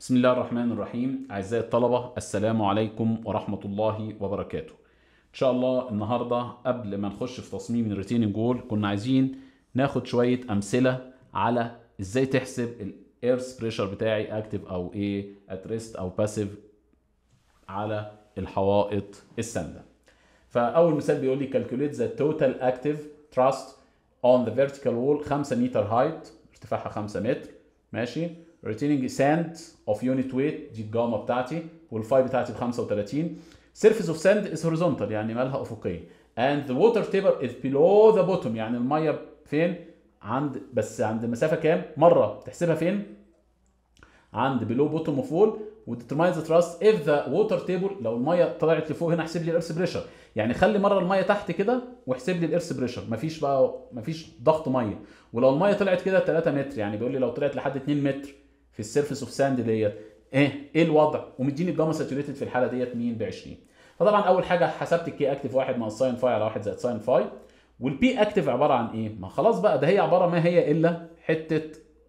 بسم الله الرحمن الرحيم أعزائي الطلبة السلام عليكم ورحمة الله وبركاته إن شاء الله النهاردة قبل ما نخش في تصميم الريتيننج وول كنا عايزين ناخد شوية أمثلة على إزاي تحسب الايرس بريشر بتاعي اكتف أو إيه اتريست أو باسيف على الحوائط الساندة فأول مثال بيقول لي calculate the total active thrust on the vertical wall 5 متر height ارتفاعها 5 متر ماشي ريتيننج ساند اوف يونت ويت دي الجاما بتاعتي والفاي بتاعتي ب 35 سيرفيس اوف ساند از هوريزونتال يعني مالها افقيه اند ذا ووتر تيبل از بيلو ذا بوتوم يعني الميه فين عند بس عند مسافه كام مره تحسبها فين عند بلو بوتوم اوف وول وdetermine ذا تراست اف ذا ووتر تيبل لو الميه طلعت لفوق هنا احسب لي الايرث بريشر يعني خلي مره الميه تحت كده واحسب لي الايرث بريشر مفيش بقى مفيش ضغط ميه ولو الميه طلعت كده 3 متر يعني بيقول لي لو طلعت لحد 2 متر في السيرفس اوف ساند ديت ايه ايه الوضع ومديني الجاما ساتوريتد في الحاله ديت مين ب 20 فطبعا اول حاجه حسبت الكي اكتف واحد مع ساين فاي على واحد زائد ساين فاي والبي اكتف عباره عن ايه؟ ما خلاص بقى ده هي عباره ما هي الا حته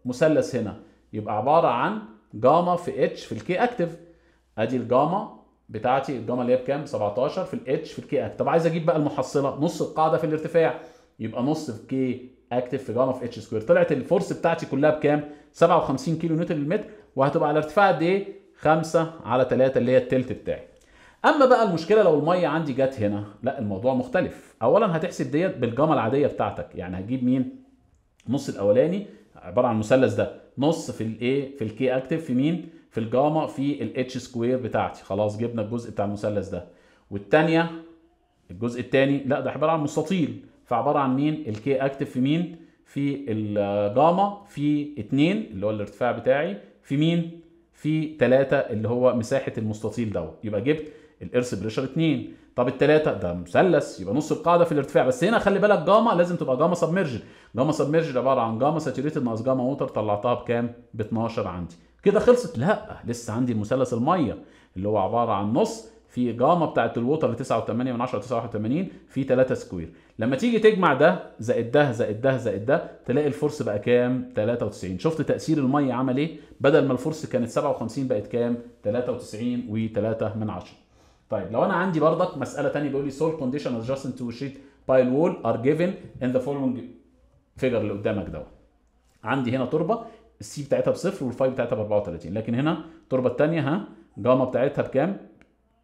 مثلث هنا يبقى عباره عن جاما في اتش في الكي اكتف ادي الجاما بتاعتي الجاما اللي هي بكام؟ 17 في الاتش في الكي اكتف طب عايز اجيب بقى المحصله نص القاعده في الارتفاع يبقى نص في كي اكتف في جاما في اتش سكوير طلعت الفورس بتاعتي كلها بكام 57 كيلو نيوتن للمتر وهتبقى على ارتفاع قد ايه 5 على 3 اللي هي التلت بتاعي اما بقى المشكله لو الميه عندي جت هنا لا الموضوع مختلف اولا هتحسب ديت بالجامه العاديه بتاعتك يعني هتجيب مين النص الاولاني عباره عن المثلث ده نص في الايه في الكي اكتف في مين في الجاما في الاتش سكوير بتاعتي خلاص جبنا الجزء بتاع المثلث ده والثانيه الجزء الثاني لا ده عباره عن مستطيل فعباره عن مين الكي اكتف في مين في الجاما في 2 اللي هو الارتفاع بتاعي في مين في 3 اللي هو مساحه المستطيل دوت يبقى جبت الارث بريشر 2 طب الثلاثه ده مثلث يبقى نص القاعده في الارتفاع بس هنا خلي بالك جاما لازم تبقى جاما سبمرجد جاما سبمرجد عباره عن جاما ساتوريتد ناقص جاما ووتر طلعتها بكام ب 12 عندي كده خلصت لا لسه عندي مثلث الميه اللي هو عباره عن نص في جاما بتاعت الوتر 9.8 من 10 في 3 سكوير لما تيجي تجمع ده زائد ده زائد ده زائد ده تلاقي الفرص بقى كام 93 شفت تاثير الميه عمل ايه بدل ما الفرص كانت 57 بقت كام 93 و3 من 10 طيب لو انا عندي بردك مساله ثانيه بيقول لي سول كونديشن ادجستنت تو شيت بايل وول ار جيفن ان ذا فولوينج فيجر اللي قدامك دوت عندي هنا تربه السي بتاعتها بصفر والفاي بتاعتها ب 34 لكن هنا التربه الثانيه ها جاما بتاعتها بكام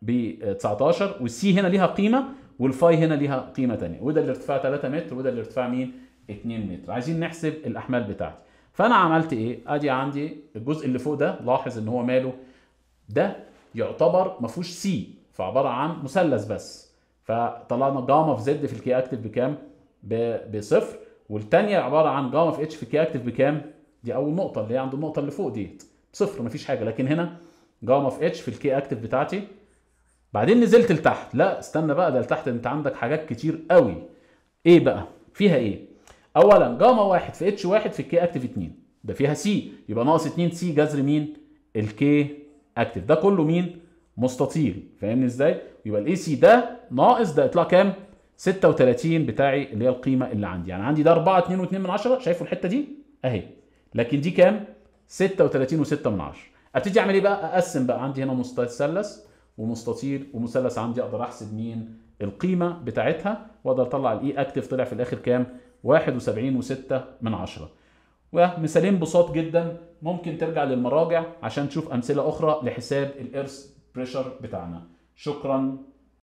ب 19 والسي هنا ليها قيمه والفاي هنا ليها قيمه ثانيه وده الارتفاع 3 متر وده الارتفاع مين 2 متر عايزين نحسب الاحمال بتاعتي فانا عملت ايه ادي عندي الجزء اللي فوق ده لاحظ ان هو ماله ده يعتبر ما فيهوش سي فعباره عن مثلث بس فطلعنا جاما في زد في الكي اكتف بكام بصفر والثانيه عباره عن جاما في اتش في الكي اكتف بكام دي اول نقطه اللي هي عند النقطه اللي فوق ديت صفر ما فيش حاجه لكن هنا جاما في اتش في الكي اكتف بتاعتي بعدين نزلت لتحت لا استنى بقى ده لتحت انت عندك حاجات كتير قوي ايه بقى فيها ايه اولا جاما واحد في اتش واحد في الكي اكتف 2 ده فيها سي يبقى ناقص 2 سي جذر مين الكي اكتف ده كله مين مستطيل فاهمني ازاي يبقى الاي سي ده ناقص ده يطلع كام 36 بتاعي اللي هي القيمه اللي عندي يعني عندي ده 4 2 و2 من 10 شايفوا الحته دي اهي لكن دي كام 36 و6 من 10 ابتدي اعمل ايه بقى اقسم بقى عندي هنا مثلث ومستطيل ومثلث عندي اقدر احسب مين القيمه بتاعتها واقدر اطلع الاي اكتف طلع في الاخر كام 71.6 من 10 ومثالين بساط جدا ممكن ترجع للمراجع عشان تشوف امثله اخرى لحساب الارث بريشر بتاعنا شكرا